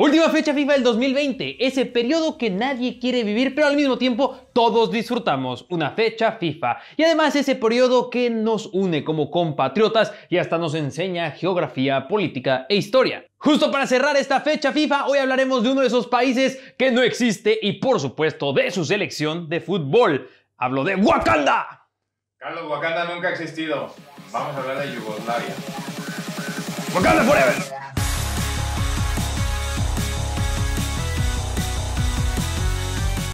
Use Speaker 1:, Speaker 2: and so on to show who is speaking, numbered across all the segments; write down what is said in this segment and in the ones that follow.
Speaker 1: Última fecha FIFA del 2020, ese periodo que nadie quiere vivir, pero al mismo tiempo todos disfrutamos, una fecha FIFA. Y además ese periodo que nos une como compatriotas y hasta nos enseña geografía, política e historia. Justo para cerrar esta fecha FIFA, hoy hablaremos de uno de esos países que no existe y por supuesto de su selección de fútbol. Hablo de Wakanda. Carlos, Wakanda nunca ha existido. Vamos a hablar de Yugoslavia. Wakanda Forever.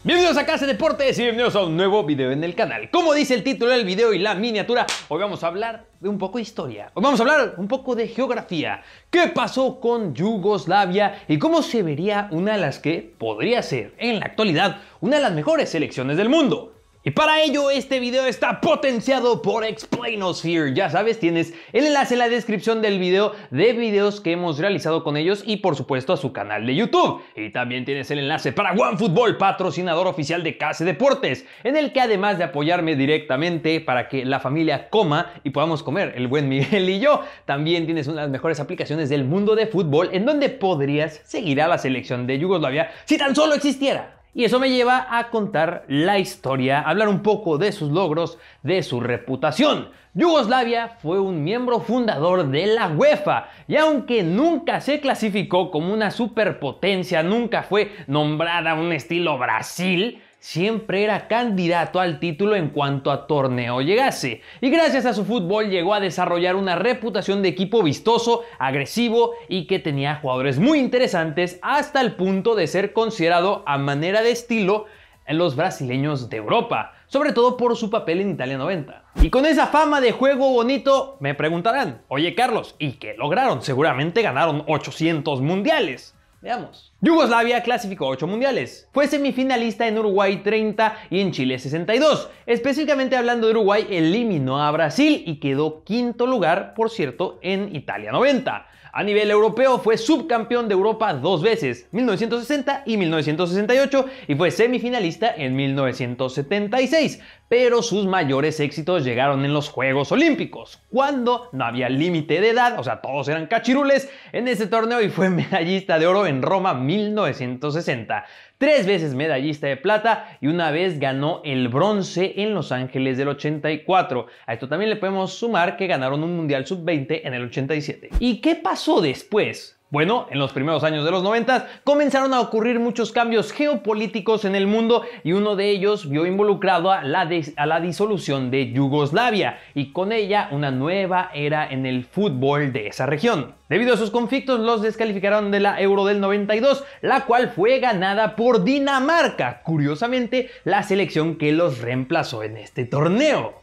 Speaker 1: Bienvenidos a Casa Deportes y bienvenidos a un nuevo video en el canal. Como dice el título del video y la miniatura, hoy vamos a hablar de un poco de historia. Hoy vamos a hablar un poco de geografía. ¿Qué pasó con Yugoslavia y cómo se vería una de las que podría ser en la actualidad una de las mejores selecciones del mundo? Y para ello este video está potenciado por Here. Ya sabes, tienes el enlace en la descripción del video de videos que hemos realizado con ellos y por supuesto a su canal de YouTube. Y también tienes el enlace para OneFootball, patrocinador oficial de Case Deportes, en el que además de apoyarme directamente para que la familia coma y podamos comer, el buen Miguel y yo, también tienes una de las mejores aplicaciones del mundo de fútbol en donde podrías seguir a la selección de Yugoslavia si tan solo existiera. Y eso me lleva a contar la historia, hablar un poco de sus logros, de su reputación. Yugoslavia fue un miembro fundador de la UEFA y aunque nunca se clasificó como una superpotencia, nunca fue nombrada un estilo Brasil, siempre era candidato al título en cuanto a torneo llegase, y gracias a su fútbol llegó a desarrollar una reputación de equipo vistoso, agresivo y que tenía jugadores muy interesantes hasta el punto de ser considerado a manera de estilo en los brasileños de Europa, sobre todo por su papel en Italia 90. Y con esa fama de juego bonito, me preguntarán, oye Carlos, ¿y qué lograron? Seguramente ganaron 800 mundiales. Veamos. Yugoslavia clasificó 8 mundiales. Fue semifinalista en Uruguay 30 y en Chile 62. Específicamente hablando de Uruguay, eliminó a Brasil y quedó quinto lugar, por cierto, en Italia 90. A nivel europeo fue subcampeón de Europa dos veces, 1960 y 1968, y fue semifinalista en 1976. Pero sus mayores éxitos llegaron en los Juegos Olímpicos, cuando no había límite de edad, o sea, todos eran cachirules en ese torneo y fue medallista de oro en Roma 1960. Tres veces medallista de plata y una vez ganó el bronce en Los Ángeles del 84. A esto también le podemos sumar que ganaron un Mundial Sub-20 en el 87. ¿Y qué pasó después? Bueno, en los primeros años de los 90 comenzaron a ocurrir muchos cambios geopolíticos en el mundo y uno de ellos vio involucrado a la, disolución de Yugoslavia y con ella una nueva era en el fútbol de esa región. Debido a sus conflictos los descalificaron de la Euro del 92, la cual fue ganada por Dinamarca, curiosamente la selección que los reemplazó en este torneo.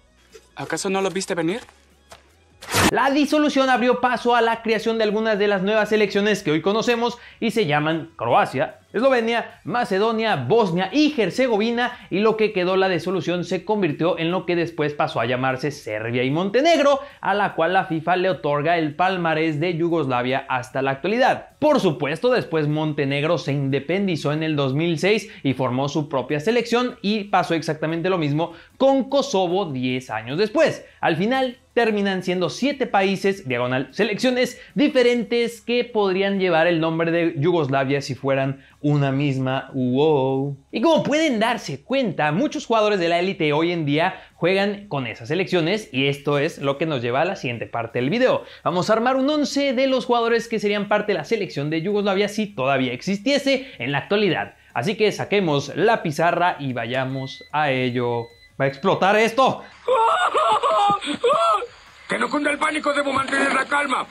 Speaker 1: ¿Acaso no los viste venir? La disolución abrió paso a la creación de algunas de las nuevas elecciones que hoy conocemos y se llaman Croacia, Eslovenia, Macedonia, Bosnia y Herzegovina y lo que quedó la desolución se convirtió en lo que después pasó a llamarse Serbia y Montenegro, a la cual la FIFA le otorga el palmarés de Yugoslavia hasta la actualidad. Por supuesto, después Montenegro se independizó en el 2006 y formó su propia selección y pasó exactamente lo mismo con Kosovo 10 años después. Al final, terminan siendo siete países, diagonal, selecciones diferentes que podrían llevar el nombre de Yugoslavia si fueran una misma wow. Y como pueden darse cuenta, muchos jugadores de la élite hoy en día juegan con esas selecciones y esto es lo que nos lleva a la siguiente parte del video. Vamos a armar un 11 de los jugadores que serían parte de la selección de Yugoslavia si todavía existiese en la actualidad. Así que saquemos la pizarra y vayamos a ello. ¡Va a explotar esto! ¡Que no cunda el pánico! ¡Debo mantener la calma!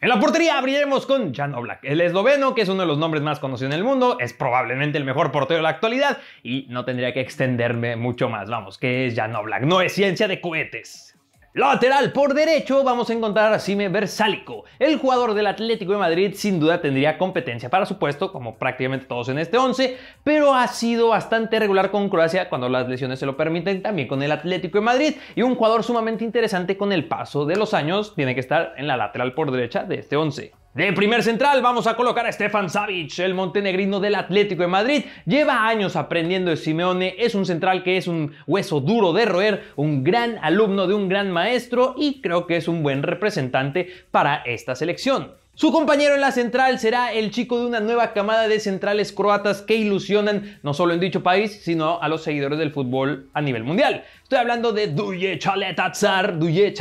Speaker 1: En la portería abriremos con Jan Oblak, el esloveno, que es uno de los nombres más conocidos en el mundo, es probablemente el mejor portero de la actualidad y no tendría que extenderme mucho más. Vamos, que es Jan Oblak? No es ciencia de cohetes. Lateral por derecho vamos a encontrar a Sime Versálico. El jugador del Atlético de Madrid sin duda tendría competencia para su puesto, como prácticamente todos en este 11, pero ha sido bastante regular con Croacia cuando las lesiones se lo permiten, también con el Atlético de Madrid y un jugador sumamente interesante con el paso de los años, tiene que estar en la lateral por derecha de este 11. De primer central vamos a colocar a Stefan Savic, el montenegrino del Atlético de Madrid. Lleva años aprendiendo de Simeone, es un central que es un hueso duro de roer, un gran alumno de un gran maestro y creo que es un buen representante para esta selección. Su compañero en la central será el chico de una nueva camada de centrales croatas que ilusionan no solo en dicho país, sino a los seguidores del fútbol a nivel mundial. Estoy hablando de Duje Chaletazar, Duje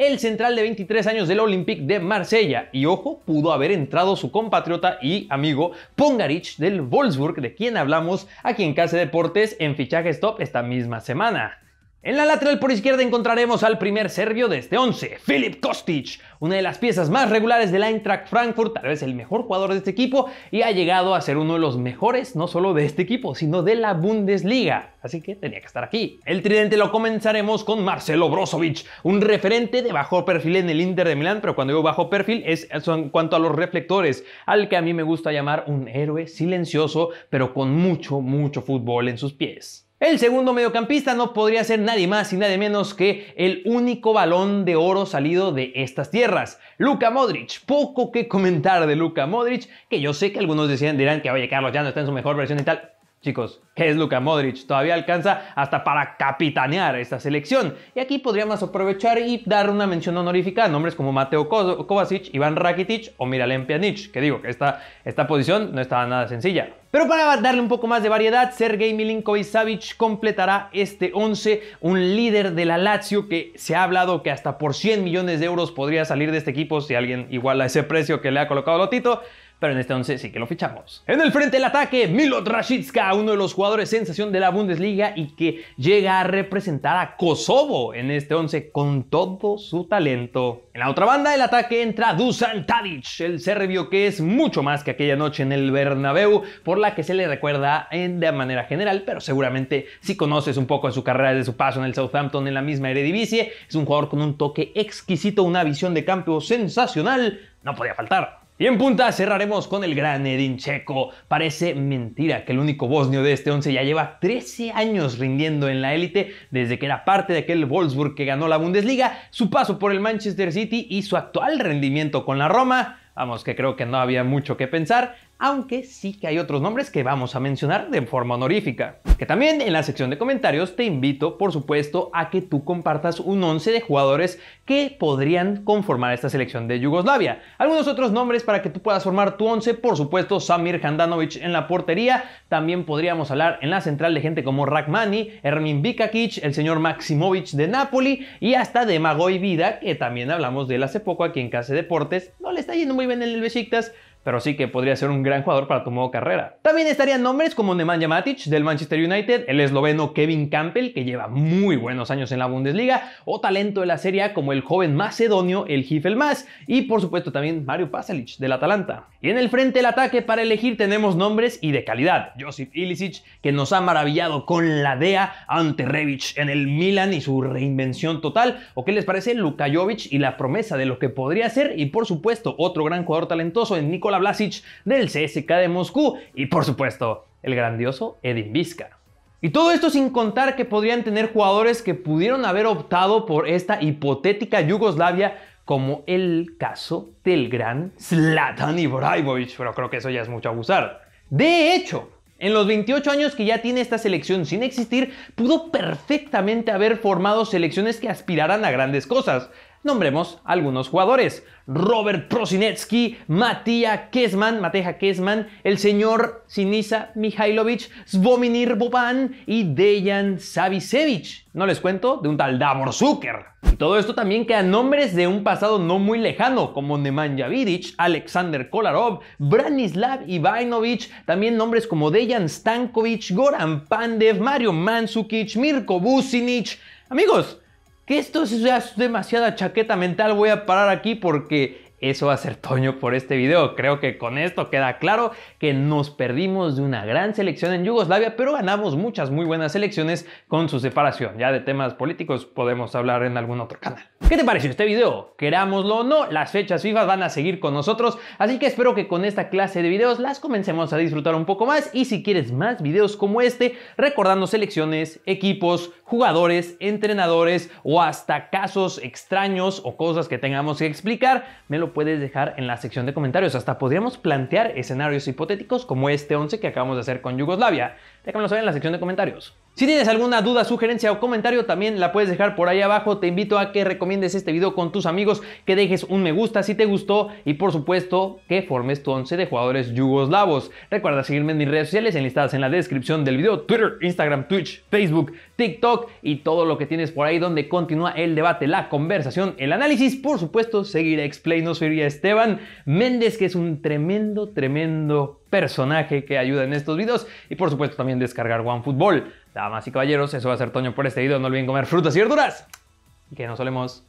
Speaker 1: el central de 23 años del Olympique de Marsella. Y ojo, pudo haber entrado su compatriota y amigo Pongarich del Wolfsburg, de quien hablamos aquí en Casa Deportes en fichaje stop esta misma semana. En la lateral por izquierda encontraremos al primer serbio de este 11, Filip Kostic, una de las piezas más regulares del Eintracht Frankfurt, tal vez el mejor jugador de este equipo y ha llegado a ser uno de los mejores no solo de este equipo, sino de la Bundesliga, así que tenía que estar aquí. El tridente lo comenzaremos con Marcelo Brozovic, un referente de bajo perfil en el Inter de Milán, pero cuando digo bajo perfil es en cuanto a los reflectores, al que a mí me gusta llamar un héroe silencioso, pero con mucho, mucho fútbol en sus pies. El segundo mediocampista no podría ser nadie más y nadie menos que el único balón de oro salido de estas tierras, Luka Modric. Poco que comentar de Luka Modric, que yo sé que algunos decían, dirán que, oye, Carlos ya no está en su mejor versión y tal. Chicos, ¿qué es Luka Modric? Todavía alcanza hasta para capitanear esta selección. Y aquí podríamos aprovechar y dar una mención honorífica a nombres como Mateo Kovacic, Iván Rakitic o Miralem Pjanic, que digo que esta, esta posición no estaba nada sencilla. Pero para darle un poco más de variedad, Sergei Milinkovic-Savic completará este 11, un líder de la Lazio que se ha hablado que hasta por 100 millones de euros podría salir de este equipo si alguien iguala ese precio que le ha colocado Lotito pero en este once sí que lo fichamos. En el frente del ataque, Milot Rashitska, uno de los jugadores sensación de la Bundesliga y que llega a representar a Kosovo en este 11 con todo su talento. En la otra banda del ataque entra Dusan Tadic, el serbio que es mucho más que aquella noche en el Bernabéu, por la que se le recuerda de manera general, pero seguramente si conoces un poco de su carrera desde su paso en el Southampton en la misma Eredivisie, es un jugador con un toque exquisito, una visión de campo sensacional, no podía faltar. Y en punta cerraremos con el gran Edin Checo. Parece mentira que el único bosnio de este 11 ya lleva 13 años rindiendo en la élite desde que era parte de aquel Wolfsburg que ganó la Bundesliga, su paso por el Manchester City y su actual rendimiento con la Roma. Vamos, que creo que no había mucho que pensar aunque sí que hay otros nombres que vamos a mencionar de forma honorífica. Que también en la sección de comentarios te invito, por supuesto, a que tú compartas un 11 de jugadores que podrían conformar esta selección de Yugoslavia. Algunos otros nombres para que tú puedas formar tu once, por supuesto, Samir Handanovic en la portería, también podríamos hablar en la central de gente como Rakmani, Ermin Bikakic, el señor Maximovic de Napoli y hasta de Magoy Vida, que también hablamos de él hace poco aquí en Case Deportes. No le está yendo muy bien en el Besiktas, pero sí que podría ser un gran jugador para tu modo carrera. También estarían nombres como Nemanja Matic del Manchester United, el esloveno Kevin Campbell, que lleva muy buenos años en la Bundesliga, o talento de la Serie como el joven macedonio, el Hifelmas, y por supuesto también Mario Pasalic del Atalanta. Y en el frente del ataque para elegir tenemos nombres y de calidad. Josip Ilicic, que nos ha maravillado con la DEA ante Revic en el Milan y su reinvención total, o qué les parece Luka y la promesa de lo que podría ser, y por supuesto otro gran jugador talentoso en Nicolás Vlasic del CSK de Moscú y por supuesto el grandioso Edin Vizca. Y todo esto sin contar que podrían tener jugadores que pudieron haber optado por esta hipotética Yugoslavia como el caso del gran Zlatan Ibrahimovic, pero creo que eso ya es mucho abusar. De hecho, en los 28 años que ya tiene esta selección sin existir, pudo perfectamente haber formado selecciones que aspiraran a grandes cosas. Nombremos algunos jugadores. Robert Prosinetsky, Matija Kesman, Mateja Kesman, el señor Sinisa Mihailovic, Zvominir Boban y Dejan Savicevic. No les cuento de un tal Davor Zucker. Y todo esto también queda nombres de un pasado no muy lejano, como Nemanja Vidic, Alexander Kolarov, Branislav Ivanovich, también nombres como Dejan Stankovic, Goran Pandev, Mario Mansukic, Mirko Businic. Amigos, que esto es demasiada chaqueta mental, voy a parar aquí porque eso va a ser Toño por este video. Creo que con esto queda claro que nos perdimos de una gran selección en Yugoslavia, pero ganamos muchas muy buenas selecciones con su separación. Ya de temas políticos podemos hablar en algún otro canal. ¿Qué te pareció este video? Querámoslo o no, las fechas FIFA van a seguir con nosotros, así que espero que con esta clase de videos las comencemos a disfrutar un poco más y si quieres más videos como este, recordando selecciones, equipos, jugadores, entrenadores o hasta casos extraños o cosas que tengamos que explicar, me lo puedes dejar en la sección de comentarios. Hasta podríamos plantear escenarios hipotéticos como este 11 que acabamos de hacer con Yugoslavia. Déjamelo saber en la sección de comentarios. Si tienes alguna duda, sugerencia o comentario, también la puedes dejar por ahí abajo. Te invito a que recomiendes este video con tus amigos, que dejes un me gusta si te gustó y por supuesto que formes tu once de jugadores yugoslavos. Recuerda seguirme en mis redes sociales enlistadas en la descripción del video, Twitter, Instagram, Twitch, Facebook, TikTok y todo lo que tienes por ahí donde continúa el debate, la conversación, el análisis. Por supuesto, seguir a no Esteban Méndez, que es un tremendo, tremendo personaje que ayuda en estos videos y por supuesto también descargar OneFootball. Damas y caballeros, eso va a ser Toño por este video. No olviden comer frutas y verduras. Y que nos solemos